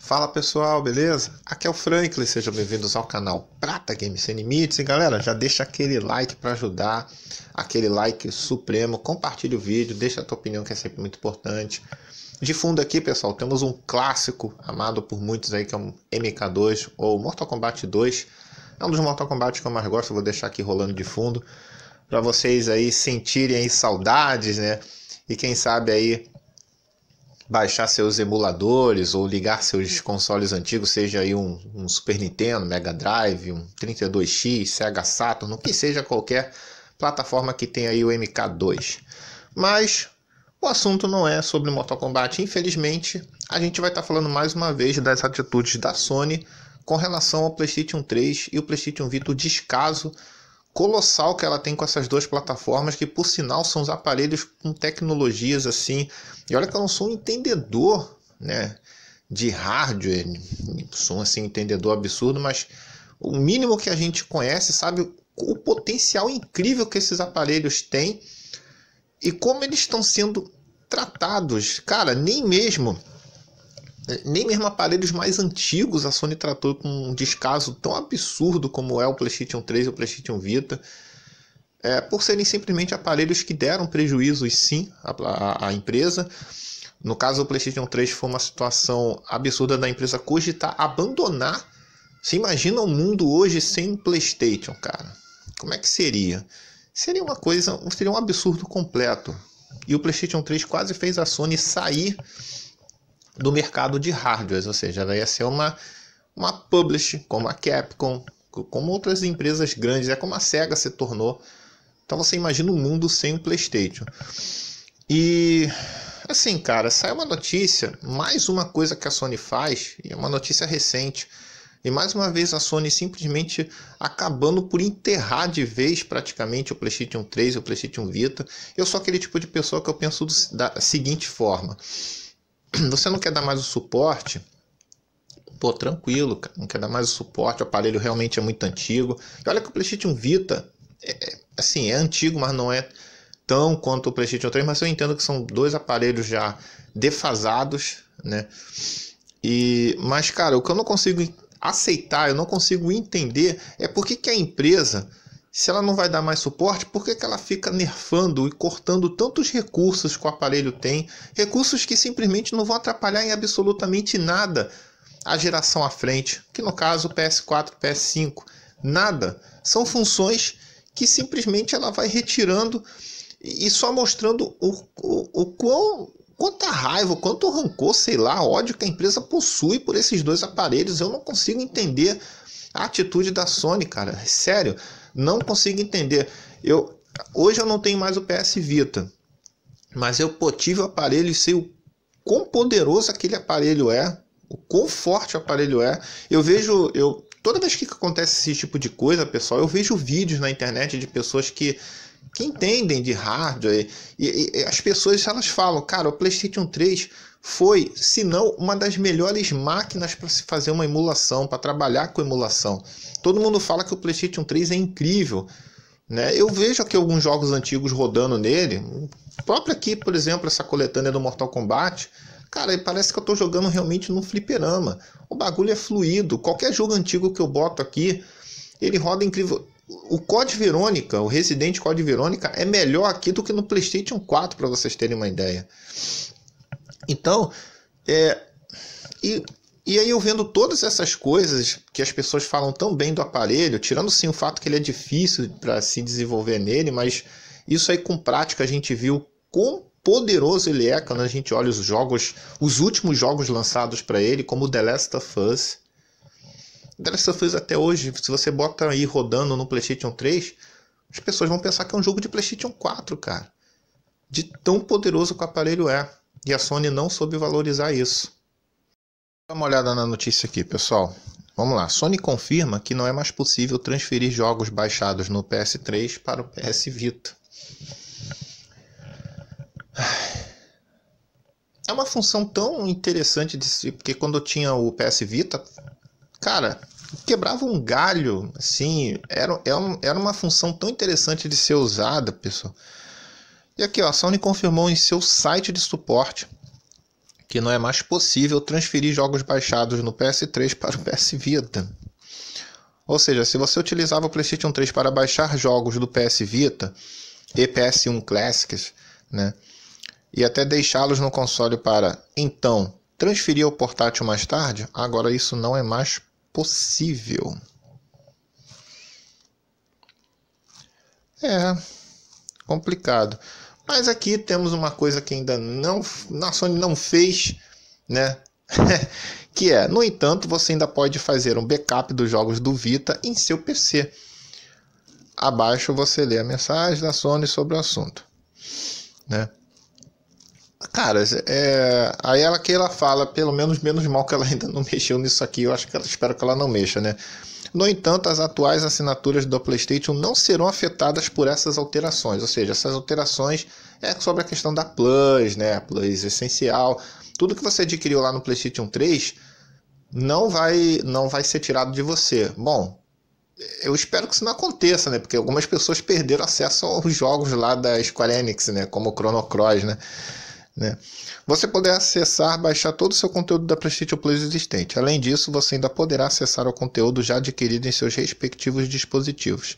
Fala pessoal, beleza? Aqui é o Franklin, sejam bem-vindos ao canal Prata Games Sem Limites. E galera, já deixa aquele like para ajudar, aquele like supremo, compartilha o vídeo, deixa a tua opinião que é sempre muito importante. De fundo aqui, pessoal, temos um clássico amado por muitos aí que é o um MK2 ou Mortal Kombat 2. É um dos Mortal Kombat que eu mais gosto, eu vou deixar aqui rolando de fundo para vocês aí sentirem aí saudades, né? E quem sabe aí baixar seus emuladores ou ligar seus consoles antigos, seja aí um, um Super Nintendo, Mega Drive, um 32X, Sega Saturn, que seja qualquer plataforma que tenha aí o MK2. Mas o assunto não é sobre Mortal Kombat, infelizmente, a gente vai estar tá falando mais uma vez das atitudes da Sony com relação ao PlayStation 3 e o PlayStation Vita, o descaso colossal que ela tem com essas duas plataformas, que por sinal são os aparelhos com tecnologias assim. E olha que eu não sou um entendedor, né? De hardware, sou assim, entendedor absurdo, mas o mínimo que a gente conhece sabe o potencial incrível que esses aparelhos têm e como eles estão sendo tratados. Cara, nem mesmo nem mesmo aparelhos mais antigos a Sony tratou com um descaso tão absurdo como é o PlayStation 3 e o PlayStation Vita. É, por serem simplesmente aparelhos que deram prejuízos, sim, à, à empresa. No caso do PlayStation 3, foi uma situação absurda da empresa cogitar abandonar. Se imagina o um mundo hoje sem PlayStation, cara. Como é que seria? Seria uma coisa, seria um absurdo completo. E o PlayStation 3 quase fez a Sony sair do mercado de hardware, ou seja, ela ia ser uma, uma publish, como a Capcom, como outras empresas grandes, é como a SEGA se tornou. Então você imagina o um mundo sem o PlayStation. E assim, cara, saiu uma notícia, mais uma coisa que a Sony faz, e é uma notícia recente. E mais uma vez a Sony simplesmente acabando por enterrar de vez praticamente o PlayStation 3 e o PlayStation Vita. Eu sou aquele tipo de pessoa que eu penso do, da seguinte forma: Você não quer dar mais o suporte? Pô, tranquilo, cara. Não quer dar mais o suporte, o aparelho realmente é muito antigo. E olha que o PlayStation Vita, é, é assim, é antigo, mas não é tão quanto o PlayStation 3, mas eu entendo que são dois aparelhos já defasados, né? E, mas, cara, o que eu não consigo aceitar, eu não consigo entender é por que, que a empresa se ela não vai dar mais suporte, por que, que ela fica nerfando e cortando tantos recursos que o aparelho tem? Recursos que simplesmente não vão atrapalhar em absolutamente nada a geração à frente, que no caso PS4, PS5, nada. São funções que simplesmente ela vai retirando e só mostrando o, o, o quão, quanta raiva, quanto rancor, sei lá, ódio que a empresa possui por esses dois aparelhos. Eu não consigo entender a atitude da Sony, cara. Sério, não consigo entender. Eu hoje eu não tenho mais o PS Vita, mas eu pô, tive o aparelho e sei o quão poderoso aquele aparelho é, o quão forte o aparelho é. Eu vejo, eu toda vez que acontece esse tipo de coisa, pessoal, eu vejo vídeos na internet de pessoas que que entendem de hardware, e, e, as pessoas elas falam, cara, o PlayStation 3 foi, se não, uma das melhores máquinas para se fazer uma emulação, para trabalhar com emulação. Todo mundo fala que o PlayStation 3 é incrível. Né? Eu vejo aqui alguns jogos antigos rodando nele. O próprio aqui, por exemplo, essa coletânea do Mortal Kombat. Cara, parece que eu estou jogando realmente num fliperama. O bagulho é fluido. Qualquer jogo antigo que eu boto aqui, ele roda incrível o Code Verônica, o Resident Code Verônica é melhor aqui do que no PlayStation 4 para vocês terem uma ideia. Então, é e e aí eu vendo todas essas coisas que as pessoas falam tão bem do aparelho, tirando sim o fato que ele é difícil para se desenvolver nele, mas isso aí com prática a gente viu quão poderoso ele é quando a gente olha os jogos, os últimos jogos lançados para ele, como The Last of Us, The Last of Us até hoje, se você bota aí rodando no PlayStation 3, as pessoas vão pensar que é um jogo de PlayStation 4, cara. De tão poderoso que o aparelho é. E a Sony não soube valorizar isso. Dá uma olhada na notícia aqui, pessoal. Vamos lá. Sony confirma que não é mais possível transferir jogos baixados no PS3 para o PS Vita. É uma função tão interessante de si, porque quando eu tinha o PS Vita, cara, quebrava um galho, assim, era, é era uma função tão interessante de ser usada, pessoal. E aqui, ó, a Sony confirmou em seu site de suporte que não é mais possível transferir jogos baixados no PS3 para o PS Vita. Ou seja, se você utilizava o PlayStation 3 para baixar jogos do PS Vita e PS1 Classics, né, e até deixá-los no console para então transferir ao portátil mais tarde, agora isso não é mais possível. É complicado. Mas aqui temos uma coisa que ainda não a Sony não fez, né? que é, no entanto, você ainda pode fazer um backup dos jogos do Vita em seu PC. Abaixo você lê a mensagem da Sony sobre o assunto, né? Cara, é... aí ela que ela fala, pelo menos menos mal que ela ainda não mexeu nisso aqui, eu acho que ela espero que ela não mexa, né? No entanto, as atuais assinaturas do PlayStation não serão afetadas por essas alterações, ou seja, essas alterações é sobre a questão da Plus, né? Plus essencial, tudo que você adquiriu lá no PlayStation 3 não vai não vai ser tirado de você. Bom, eu espero que isso não aconteça, né? Porque algumas pessoas perderam acesso aos jogos lá da Square Enix, né? Como o Chrono Cross, né? Né? Você poderá acessar, baixar todo o seu conteúdo da PlayStation Plus existente. Além disso, você ainda poderá acessar o conteúdo já adquirido em seus respectivos dispositivos.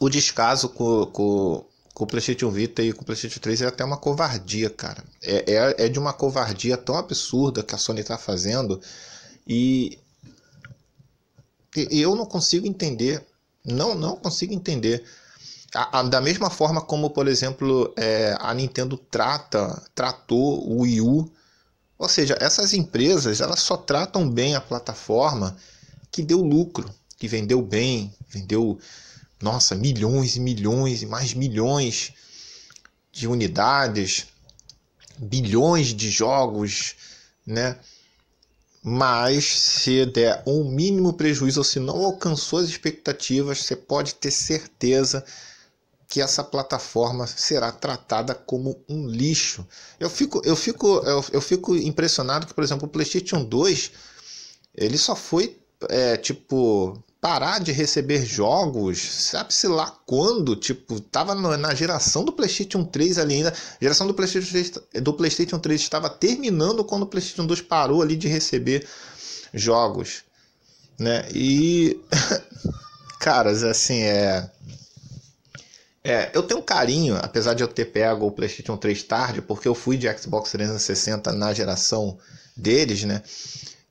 O descaso com, com, com o PlayStation Vita e com o PlayStation 3 é até uma covardia, cara. É, é, é de uma covardia tão absurda que a Sony está fazendo e, e eu não consigo entender. Não, não consigo entender a, a, da mesma forma como, por exemplo, é, a Nintendo trata, tratou o Wii U. Ou seja, essas empresas elas só tratam bem a plataforma que deu lucro, que vendeu bem, vendeu, nossa, milhões e milhões e mais milhões de unidades, bilhões de jogos, né? Mas se der um mínimo prejuízo ou se não alcançou as expectativas, você pode ter certeza que essa plataforma será tratada como um lixo. Eu fico, eu fico, eu, eu fico impressionado que, por exemplo, o PlayStation 2 ele só foi é, tipo parar de receber jogos, sabe-se lá quando, tipo, tava na geração do PlayStation 3 ali ainda, a geração do PlayStation 3, do PlayStation 3 estava terminando quando o PlayStation 2 parou ali de receber jogos, né? E caras, assim, é é, eu tenho um carinho, apesar de eu ter pego o PlayStation 3 tarde, porque eu fui de Xbox 360 na geração deles, né?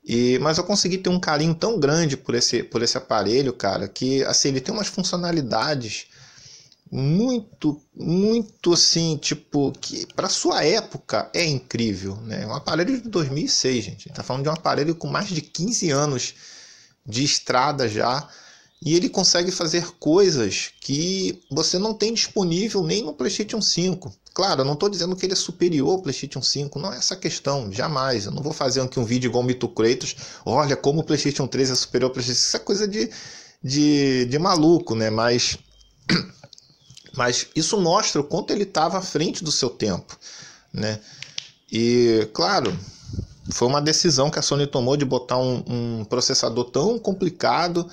E, mas eu consegui ter um carinho tão grande por esse, por esse aparelho, cara, que assim, ele tem umas funcionalidades muito, muito assim, tipo, que para sua época é incrível, né? É um aparelho de 2006, gente. Tá falando de um aparelho com mais de 15 anos de estrada já e ele consegue fazer coisas que você não tem disponível nem no PlayStation 5. Claro, eu não estou dizendo que ele é superior ao PlayStation 5, não é essa questão, jamais. Eu não vou fazer aqui um vídeo igual o Mito Kratos, olha como o PlayStation 3 é superior ao PlayStation 5, isso é coisa de, de, de maluco, né? Mas, mas isso mostra o quanto ele estava à frente do seu tempo, né? E, claro, foi uma decisão que a Sony tomou de botar um, um processador tão complicado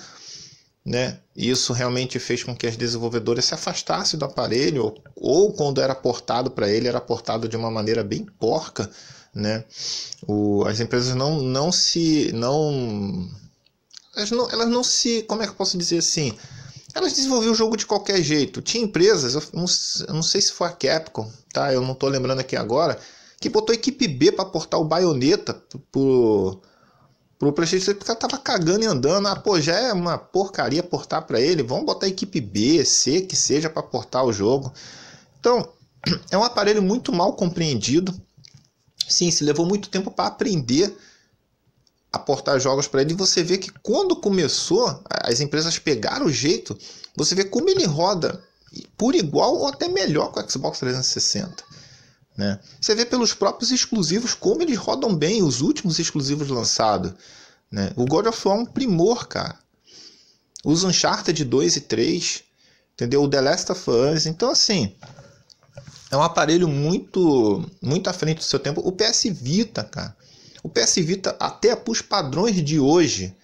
né? Isso realmente fez com que as desenvolvedoras se afastassem do aparelho, ou quando era portado para ele, era portado de uma maneira bem porca. Né? O, as empresas não, não se. Não, elas, não, elas não se. Como é que eu posso dizer assim? Elas desenvolviam o jogo de qualquer jeito. Tinha empresas, eu não, eu não sei se foi a Capcom, tá? Eu não estou lembrando aqui agora, que botou a equipe B para portar o baioneta pro, Pro PlayStation 3 tava cagando e andando. Ah, pô, já é uma porcaria portar para ele. Vamos botar a equipe B, C, que seja para portar o jogo. Então, é um aparelho muito mal compreendido. Sim, se levou muito tempo para aprender a portar jogos para ele. E você vê que quando começou, as empresas pegaram o jeito. Você vê como ele roda por igual ou até melhor que o Xbox 360. Né? Você vê pelos próprios exclusivos como eles rodam bem os últimos exclusivos lançados. Né? O God of War é um primor, cara. Os Uncharted 2 e 3, entendeu? O The Last of Us. Então, assim, é um aparelho muito, muito à frente do seu tempo. O PS Vita, cara. O PS Vita, até para os padrões de hoje,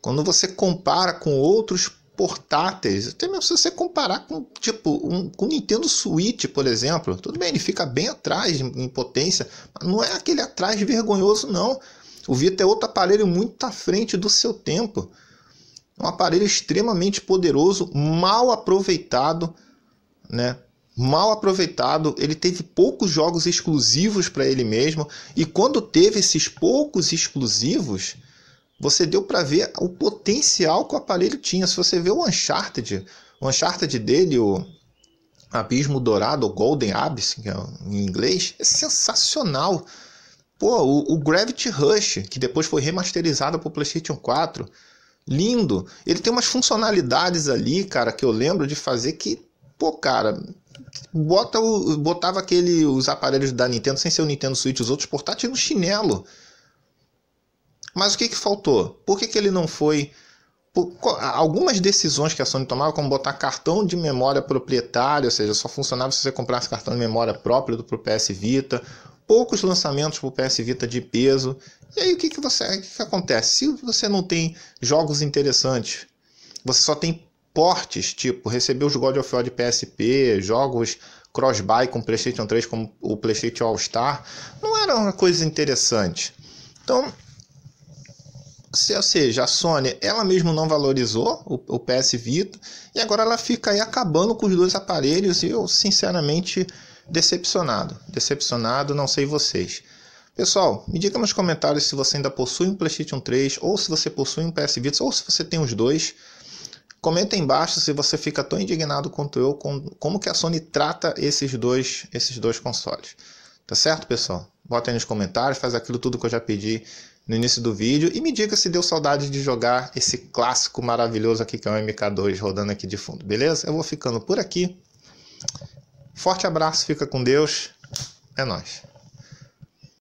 quando você compara com outros portáteis, até mesmo se você comparar com tipo um com Nintendo Switch, por exemplo, tudo bem, ele fica bem atrás em potência, mas não é aquele atrás vergonhoso não. O Vita é outro aparelho muito à frente do seu tempo. É um aparelho extremamente poderoso, mal aproveitado, né? Mal aproveitado, ele teve poucos jogos exclusivos para ele mesmo e quando teve esses poucos exclusivos, você deu para ver o potencial que o aparelho tinha. Se você vê o Uncharted, o Uncharted dele, o Abismo Dourado, o Golden Abyss, é em inglês, é sensacional. Pô, o, o Gravity Rush, que depois foi remasterizado para o PlayStation 4, lindo. Ele tem umas funcionalidades ali, cara, que eu lembro de fazer que, pô, cara, bota o, botava aquele os aparelhos da Nintendo, sem ser o Nintendo Switch, os outros portáteis no chinelo. Mas o que, que faltou? Por que, que ele não foi algumas decisões que a Sony tomava, como botar cartão de memória proprietário, ou seja, só funcionava se você comprasse cartão de memória próprio para o PS Vita, poucos lançamentos para o PS Vita de peso. E aí o que, que, você, o que, que acontece? Se você não tem jogos interessantes, você só tem portes, tipo, recebeu os God of War de PSP, jogos cross-buy com PlayStation 3, como o PlayStation All Star, não era uma coisa interessante. Então, ou seja, a Sony ela mesmo não valorizou o, PS Vita e agora ela fica aí acabando com os dois aparelhos e eu sinceramente decepcionado, decepcionado, não sei vocês. Pessoal, me diga nos comentários se você ainda possui um PlayStation 3 ou se você possui um PS Vita ou se você tem os dois. Comenta embaixo se você fica tão indignado quanto eu com como que a Sony trata esses dois, esses dois consoles. Tá certo, pessoal? Bota aí nos comentários, faz aquilo tudo que eu já pedi no início do vídeo e me diga se deu saudade de jogar esse clássico maravilhoso aqui que é o MK2 rodando aqui de fundo, beleza? Eu vou ficando por aqui. Forte abraço, fica com Deus. É nós.